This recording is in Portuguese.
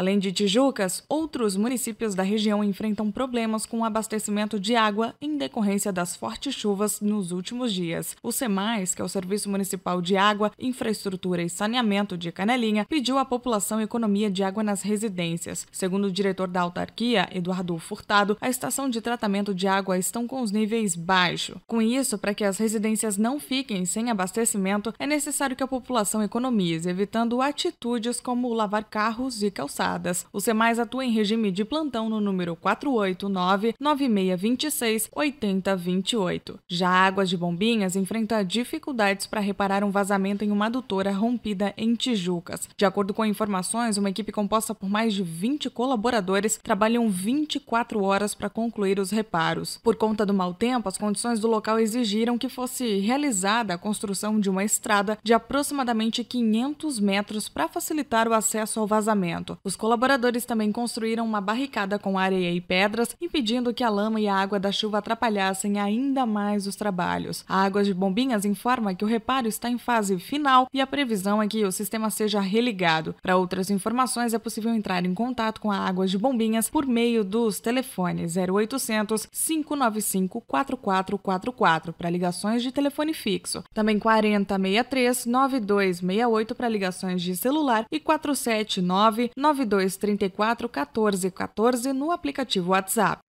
Além de Tijucas, outros municípios da região enfrentam problemas com o abastecimento de água em decorrência das fortes chuvas nos últimos dias. O SEMAIS, que é o Serviço Municipal de Água, Infraestrutura e Saneamento de Canelinha, pediu à população economia de água nas residências. Segundo o diretor da autarquia, Eduardo Furtado, a estação de tratamento de água estão com os níveis baixos. Com isso, para que as residências não fiquem sem abastecimento, é necessário que a população economize, evitando atitudes como lavar carros e calçados fechadas. O SEMAIS atua em regime de plantão no número 489-9626-8028. Já Águas de Bombinhas enfrenta dificuldades para reparar um vazamento em uma adutora rompida em Tijucas. De acordo com informações, uma equipe composta por mais de 20 colaboradores trabalham 24 horas para concluir os reparos. Por conta do mau tempo, as condições do local exigiram que fosse realizada a construção de uma estrada de aproximadamente 500 metros para facilitar o acesso ao vazamento. Os colaboradores também construíram uma barricada com areia e pedras, impedindo que a lama e a água da chuva atrapalhassem ainda mais os trabalhos. A Águas de Bombinhas informa que o reparo está em fase final e a previsão é que o sistema seja religado. Para outras informações, é possível entrar em contato com a Águas de Bombinhas por meio dos telefones 0800 595 4444 para ligações de telefone fixo, também 4063 9268 para ligações de celular e 479 92 32 1414 no aplicativo WhatsApp.